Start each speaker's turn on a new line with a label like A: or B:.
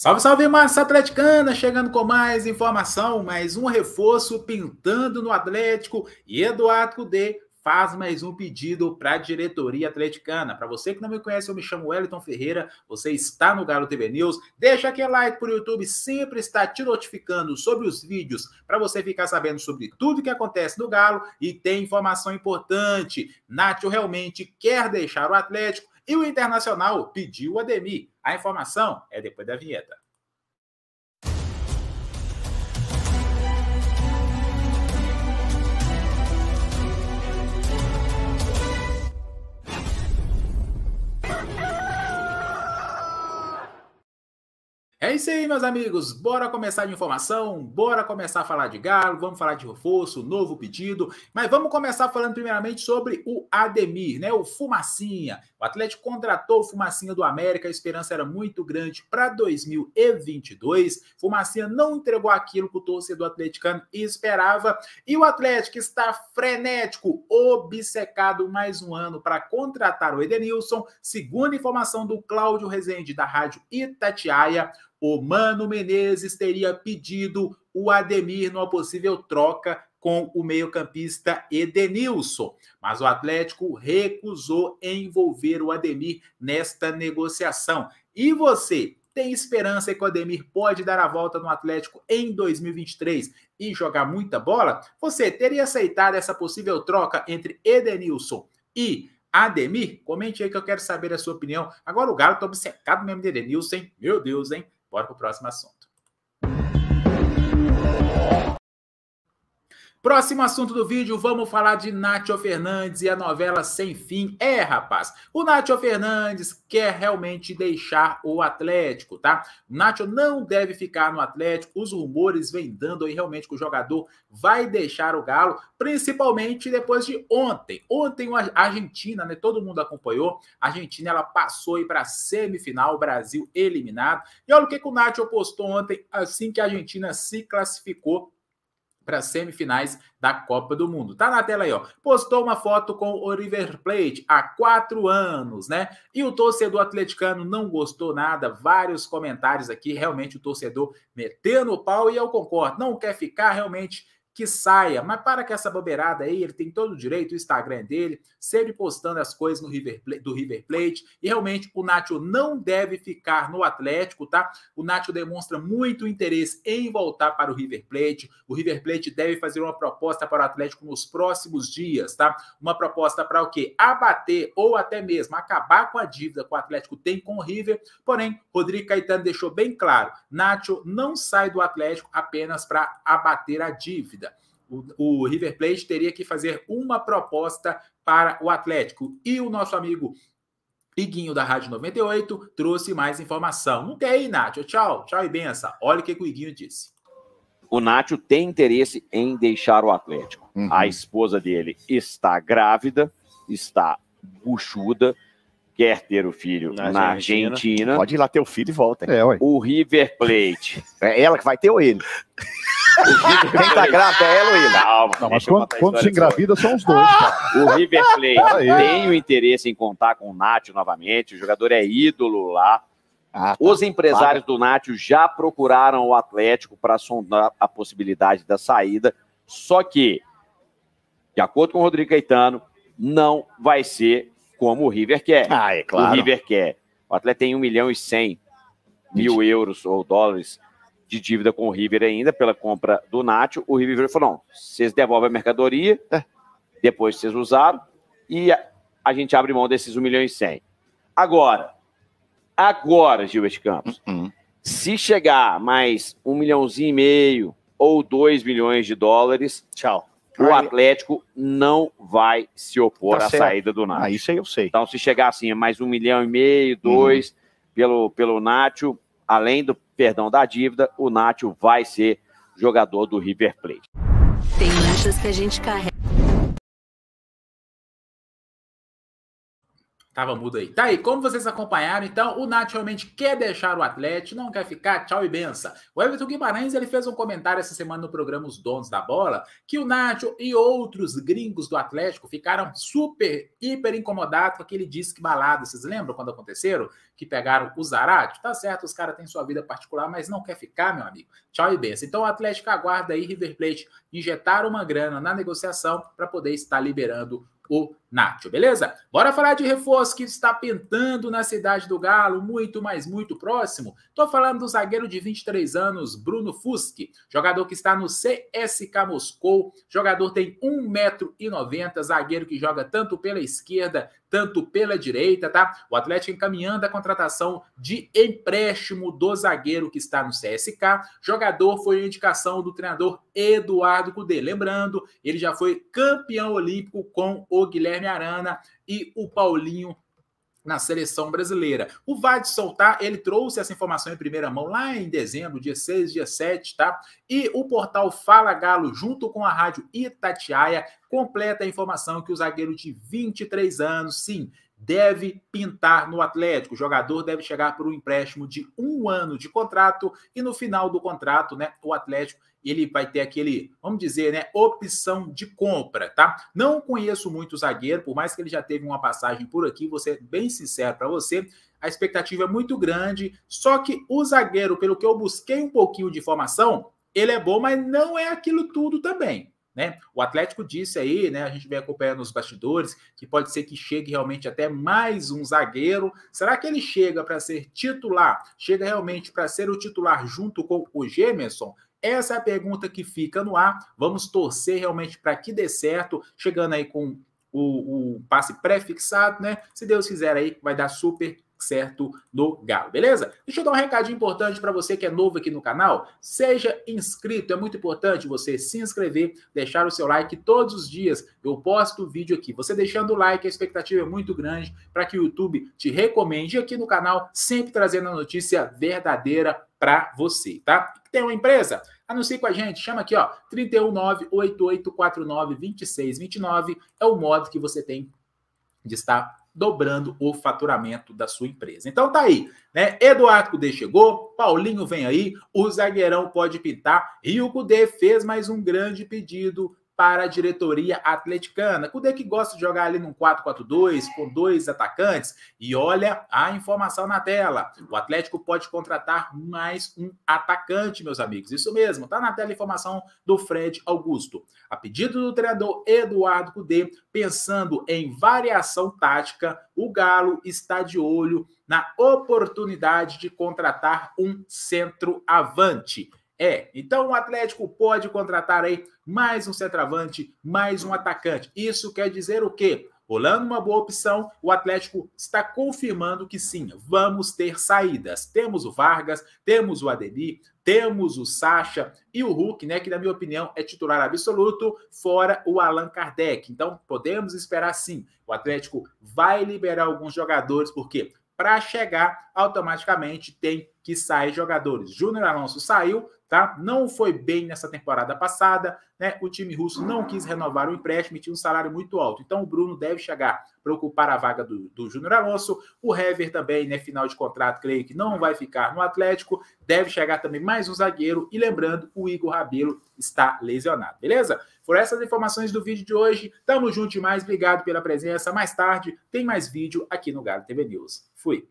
A: Salve, salve, massa atleticana! Chegando com mais informação, mais um reforço pintando no Atlético. E Eduardo D faz mais um pedido para a diretoria atleticana. Para você que não me conhece, eu me chamo Wellington Ferreira, você está no Galo TV News. Deixa aquele like para o YouTube sempre está te notificando sobre os vídeos, para você ficar sabendo sobre tudo que acontece no Galo e tem informação importante. Nátio realmente quer deixar o Atlético e o Internacional pediu o Ademir. A informação é depois da vinheta. É isso aí, meus amigos. Bora começar de informação, bora começar a falar de Galo, vamos falar de reforço, novo pedido, mas vamos começar falando primeiramente sobre o Ademir, né? O Fumacinha. O Atlético contratou o Fumacinha do América, a esperança era muito grande para 2022. Fumacinha não entregou aquilo que o torcedor atleticano esperava e o Atlético está frenético, obcecado mais um ano para contratar o Edenilson, segundo informação do Cláudio Rezende da Rádio Itatiaia o Mano Menezes teria pedido o Ademir numa possível troca com o meio-campista Edenilson, mas o Atlético recusou envolver o Ademir nesta negociação. E você tem esperança que o Ademir pode dar a volta no Atlético em 2023 e jogar muita bola? Você teria aceitado essa possível troca entre Edenilson e Ademir? Comente aí que eu quero saber a sua opinião. Agora o Galo está obcecado mesmo de Edenilson, hein? Meu Deus, hein? Bora para o próximo assunto. Próximo assunto do vídeo, vamos falar de Nátio Fernandes e a novela Sem Fim. É, rapaz, o Nátio Fernandes quer realmente deixar o Atlético, tá? O Nátio não deve ficar no Atlético, os rumores vêm dando aí realmente que o jogador vai deixar o Galo, principalmente depois de ontem. Ontem a Argentina, né, todo mundo acompanhou, a Argentina ela passou aí para semifinal, o Brasil eliminado. E olha o que, que o Nátio postou ontem assim que a Argentina se classificou para as semifinais da Copa do Mundo. Tá na tela aí, ó. Postou uma foto com o River Plate há quatro anos, né? E o torcedor atleticano não gostou nada. Vários comentários aqui, realmente o torcedor metendo o pau, e eu concordo, não quer ficar realmente que saia. Mas para que essa bobeirada aí, ele tem todo o direito, o Instagram é dele, sempre postando as coisas no River Plate, do River Plate. E realmente o Nacho não deve ficar no Atlético, tá? O Nacho demonstra muito interesse em voltar para o River Plate. O River Plate deve fazer uma proposta para o Atlético nos próximos dias, tá? Uma proposta para o quê? Abater ou até mesmo acabar com a dívida que o Atlético tem com o River. Porém, Rodrigo Caetano deixou bem claro: Nacho não sai do Atlético apenas para abater a dívida. O, o River Plate teria que fazer uma proposta para o Atlético. E o nosso amigo Iguinho da Rádio 98 trouxe mais informação. Não tem aí, Nátio? Tchau, tchau e benção. Olha o que, que o Iguinho disse.
B: O Nátio tem interesse em deixar o Atlético. Uhum. A esposa dele está grávida, está buchuda, quer ter o filho na, na Argentina. Argentina. Pode ir lá ter o filho e volta. É, o River Plate. É ela que vai ter ou ele? Quem tá grávida é a Heloísa. Calma, não, mas quando, quando se engravida são os dois. Cara. O River Plate tem o interesse em contar com o Nath novamente. O jogador é ídolo lá. Ah, tá. Os empresários claro. do Nátio já procuraram o Atlético para sondar a possibilidade da saída, só que, de acordo com o Rodrigo Caetano, não vai ser como o River quer. Ah, é claro. O River quer. O Atlético tem 1 milhão e 100 mil euros ou dólares de dívida com o River ainda pela compra do Nacho. O River falou: não, vocês devolvem a mercadoria, é. depois vocês usaram, e a, a gente abre mão desses 1 milhão e 100. Agora, agora, Gilbert Campos, uh -uh. se chegar mais um milhãozinho e meio ou 2 milhões de dólares, tchau. O Atlético não vai se opor tá à certo. saída do Nacho. Ah, isso aí eu sei. Então, se chegar assim, mais um milhão e meio, dois, uhum. pelo, pelo Nacho, além do perdão da dívida, o Nátio vai ser jogador do River
A: Plate. Tem que a gente carrega. Tava mudo aí. Tá aí, como vocês acompanharam, então, o Nath realmente quer deixar o Atlético, não quer ficar, tchau e benção. O Everton Guimarães, ele fez um comentário essa semana no programa Os Donos da Bola, que o Nath e outros gringos do Atlético ficaram super, hiper incomodados com aquele disque balado. Vocês lembram quando aconteceram? Que pegaram o Zarate? Tá certo, os caras têm sua vida particular, mas não quer ficar, meu amigo. Tchau e benção. Então, o Atlético aguarda aí River Plate injetar uma grana na negociação para poder estar liberando o Nátio, beleza? Bora falar de reforço que está pentando na cidade do Galo, muito, mas muito próximo. Tô falando do zagueiro de 23 anos, Bruno Fuschi, jogador que está no CSK Moscou. Jogador tem 1,90m, zagueiro que joga tanto pela esquerda, tanto pela direita, tá? O Atlético encaminhando a contratação de empréstimo do zagueiro que está no CSK. Jogador foi indicação do treinador Eduardo Cudê. Lembrando, ele já foi campeão olímpico com o Guilherme Guilherme Arana e o Paulinho na seleção brasileira. O Vai de Soltar, ele trouxe essa informação em primeira mão lá em dezembro, dia 6, dia 7, tá? E o portal Fala Galo, junto com a rádio Itatiaia, completa a informação que o zagueiro de 23 anos, sim, deve pintar no Atlético. O jogador deve chegar por um empréstimo de um ano de contrato e no final do contrato, né, o Atlético ele vai ter aquele, vamos dizer, né, opção de compra, tá? Não conheço muito o zagueiro, por mais que ele já teve uma passagem por aqui, vou ser bem sincero para você, a expectativa é muito grande, só que o zagueiro, pelo que eu busquei um pouquinho de informação, ele é bom, mas não é aquilo tudo também. Né? O Atlético disse aí, né? A gente vem acompanhando nos bastidores que pode ser que chegue realmente até mais um zagueiro. Será que ele chega para ser titular? Chega realmente para ser o titular junto com o Gemerson? Essa é a pergunta que fica no ar. Vamos torcer realmente para que dê certo, chegando aí com o, o passe pré-fixado, né? Se Deus quiser aí, vai dar super certo do Galo, beleza? Deixa eu dar um recadinho importante para você que é novo aqui no canal. Seja inscrito, é muito importante você se inscrever, deixar o seu like todos os dias. Eu posto vídeo aqui. Você deixando o like, a expectativa é muito grande para que o YouTube te recomende aqui no canal, sempre trazendo a notícia verdadeira para você, tá? Tem uma empresa? Anuncie com a gente, chama aqui, ó, 319 8849 2629 é o modo que você tem de estar dobrando o faturamento da sua empresa. Então tá aí, né? Eduardo Cudê chegou, Paulinho vem aí, o zagueirão pode pintar. Rio Cudê fez mais um grande pedido para a diretoria atleticana. Kudê que gosta de jogar ali num 4-4-2, com dois atacantes. E olha a informação na tela. O Atlético pode contratar mais um atacante, meus amigos. Isso mesmo, tá na tela a informação do Fred Augusto. A pedido do treinador Eduardo Cudê, pensando em variação tática, o Galo está de olho na oportunidade de contratar um centroavante. É, então o Atlético pode contratar aí mais um centroavante, mais um atacante. Isso quer dizer o quê? Rolando uma boa opção, o Atlético está confirmando que sim, vamos ter saídas. Temos o Vargas, temos o Ademir, temos o Sacha e o Hulk, né, que na minha opinião é titular absoluto, fora o Allan Kardec. Então podemos esperar sim. O Atlético vai liberar alguns jogadores porque para chegar automaticamente tem que sair jogadores. Júnior Alonso saiu, tá? Não foi bem nessa temporada passada, né? O time russo não quis renovar o empréstimo e tinha um salário muito alto. Então o Bruno deve chegar para ocupar a vaga do, do Júnior Alonso. O Hever também, né? Final de contrato, creio que não vai ficar no Atlético. Deve chegar também mais um zagueiro. E lembrando, o Igor Rabelo está lesionado, beleza? Foram essas informações do vídeo de hoje. Tamo junto demais, obrigado pela presença. Mais tarde tem mais vídeo aqui no Galo TV News. Fui.